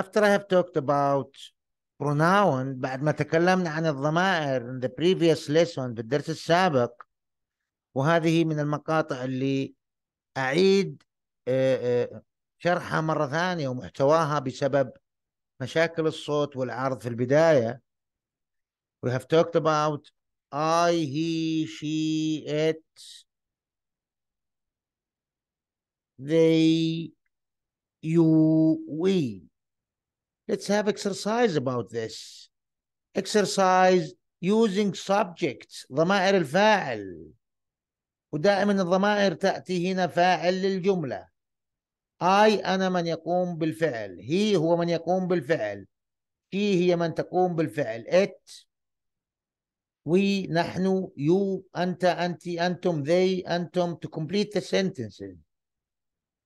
after I have talked about pronoun بعد ما تكلمنا عن الضمائر in the previous lesson في الدرس السابق وهذه من المقاطع اللي أعيد آه، آه، شرحها مرة ثانية ومحتواها بسبب مشاكل الصوت والعرض في البداية We have talked about I, he, she, it they, you, we let's have exercise about this exercise using subjects ضمائر الفاعل ودائما الضمائر تأتي هنا فاعل للجملة I أنا من يقوم بالفعل he هو من يقوم بالفعل she هي من تقوم بالفعل it we نحن you أنت أنت أنتم they أنتم to complete the sentences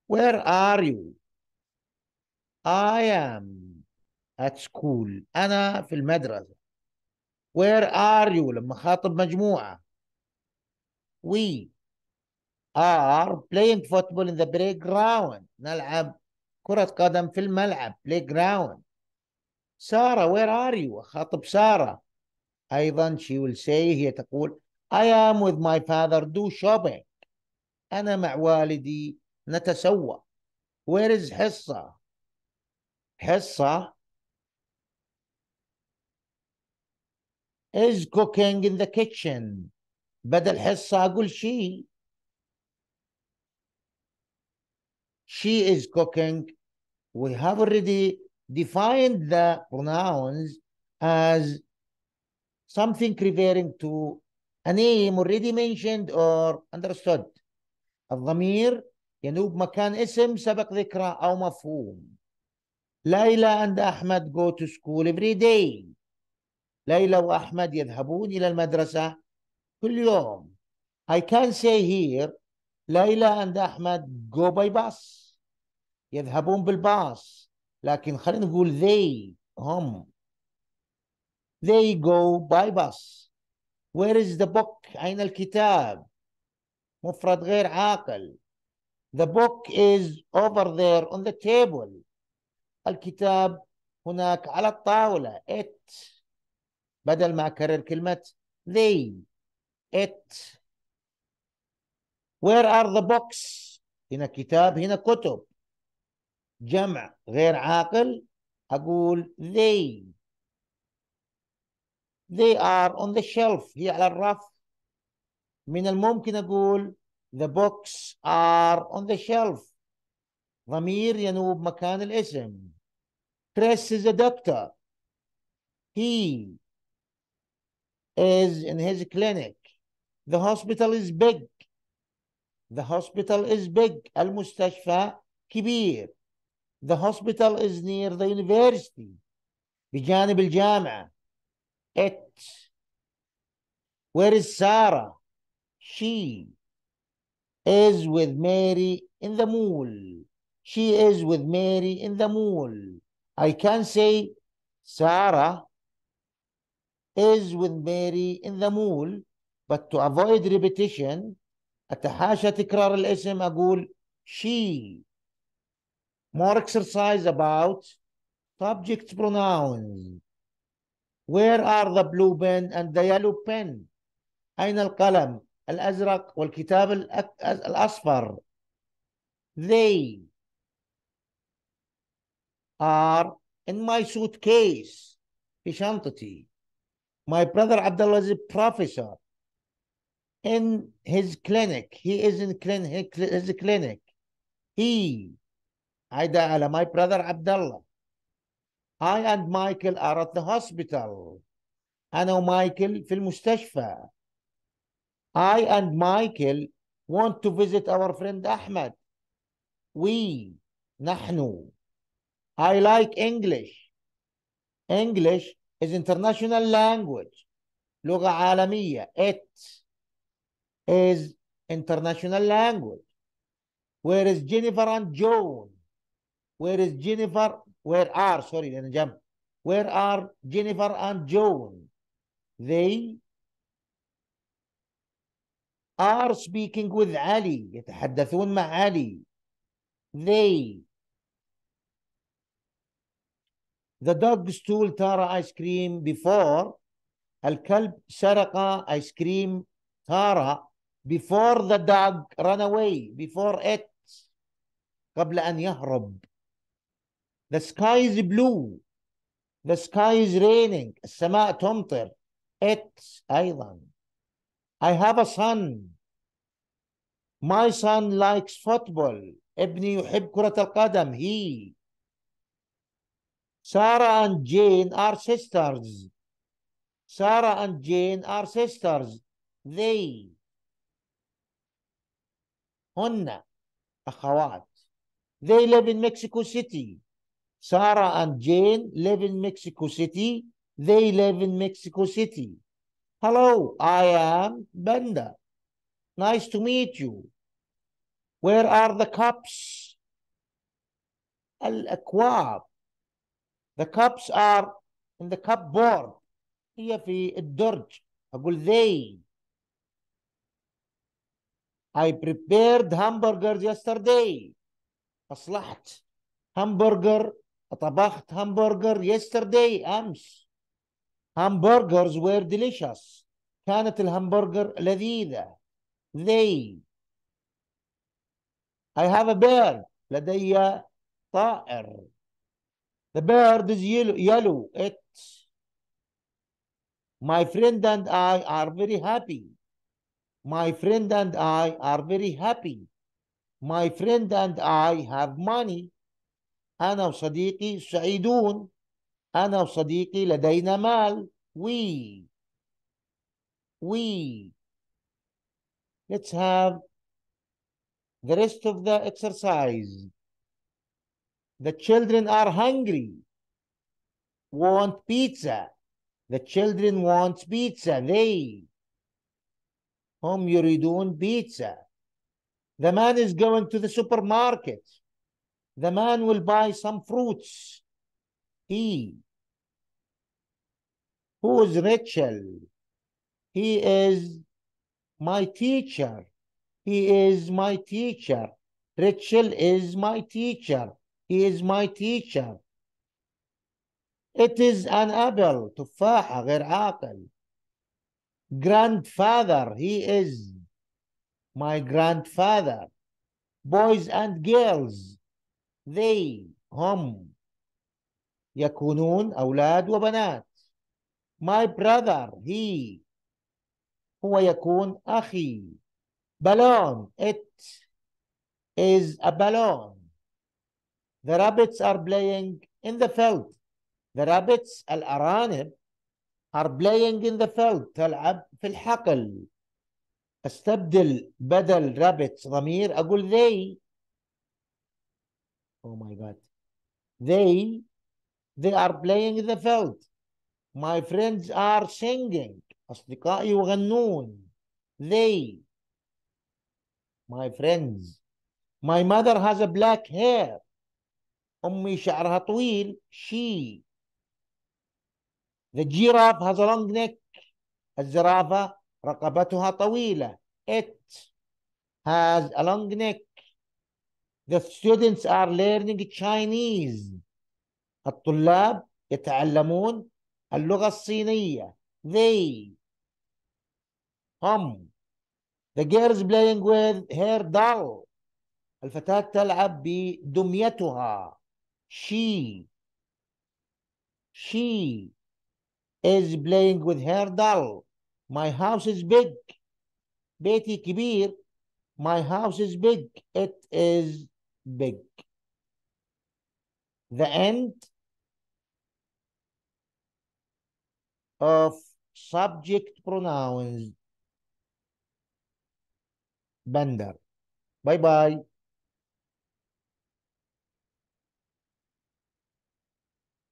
where are you I am at school أنا في المدرسة where are you لما خاطب مجموعة we are playing football in the playground نلعب كرة قدم في الملعب playground سارة where are you خاطب سارة أيضا she will say هي تقول I am with my father do shopping أنا مع والدي نتسوق where is حصة حصة is cooking in the kitchen بدل حصة أقول she she is cooking we have already defined the pronouns as something referring to a name already mentioned or understood الضمير ينوب مكان اسم سبق ذكره أو مفهوم Layla and Ahmed go to school every day ليلى وأحمد يذهبون إلى المدرسة كل يوم I can say here ليلى and أحمد go by bus يذهبون بالباص لكن خلينا نقول they هم they go by bus where is the book أين الكتاب مفرد غير عاقل the book is over there on the table الكتاب هناك على الطاولة it بدل ما أكرر كلمة they it where are the books هنا كتاب هنا كتب جمع غير عاقل أقول they they are on the shelf هي على الرف من الممكن أقول the books are on the shelf ضمير ينوب مكان الاسم Chris is a doctor he is in his clinic. The hospital is big. The hospital is big. Al mustashfa kibir. The hospital is near the university. بجانب الجامعة. It. Where is Sarah? She is with Mary in the mall. She is with Mary in the mall. I can say Sarah is with Mary in the mall but to avoid repetition أتحاشى تكرار الاسم أقول she more exercise about subject pronouns where are the blue pen and the yellow pen أين القلم الأزرق والكتاب الأصفر they are in my suitcase في شنطتي My brother Abdullah is a professor in his clinic. He is in clinic, his clinic. He, Aida Ala, my brother Abdullah. I and Michael are at the hospital. أنا ومايكل في المستشفى. I and Michael want to visit our friend Ahmed. We, نحن. I like English. English is international language لغة عالمية it is international language where is Jennifer and Joan where is Jennifer where are sorry then jump. where are Jennifer and Joan they are speaking with Ali يتحدثون مع Ali they The dog stole Tara ice cream before الكلب سرق ice cream Tara before the dog ran away before it قبل أن يهرب The sky is blue The sky is raining السماء تمطر It أيضا I have a son My son likes football ابني يحب كرة القدم He Sarah and Jane are sisters. Sarah and Jane are sisters. They هن أخوات. They live in Mexico City. Sarah and Jane live in Mexico City. They live in Mexico City. Hello, I am Benda. Nice to meet you. Where are the cups? الأكواب The cups are in the cupboard هي في الدرج أقول they I prepared hamburgers yesterday أصلحت همبرجر طبخت همبرجر yesterday أمس hamburgers were delicious كانت الهمبرجر لذيذة they I have a bird لدي طائر The bird is yellow. yellow. It, my friend and I are very happy. My friend and I are very happy. My friend and I have money. أنا وصديقي سعيدون. أنا وصديقي لدينا مال. We. We. Let's have the rest of the exercise. The children are hungry, want pizza. The children want pizza. They do يريدون pizza. The man is going to the supermarket. The man will buy some fruits. He. Who is Rachel? He is my teacher. He is my teacher. Rachel is my teacher. He is my teacher. It is unable, تفاحة غير عاقل. Grandfather, he is my grandfather. Boys and girls, they, هم, يكونون أولاد وبنات. My brother, he, هو يكون أخي. Balloon, it is a balloon. The rabbits are playing in the field. The rabbits الأرانب are playing in the field تلعب في الحقل. استبدل بدل rabbits ضمير أقول they. Oh my God. They they are playing in the field. My friends are singing. أصدقائي يغنون. They. My friends. My mother has a black hair. أمي شعرها طويل she the giraffe has a long neck الزرافة رقبتها طويلة it has a long neck the students are learning Chinese الطلاب يتعلمون اللغة الصينية they هم the girls playing with her doll الفتاة تلعب بدميتها she she is playing with her doll my house is big بيتي kibir. my house is big it is big the end of subject pronouns bender bye bye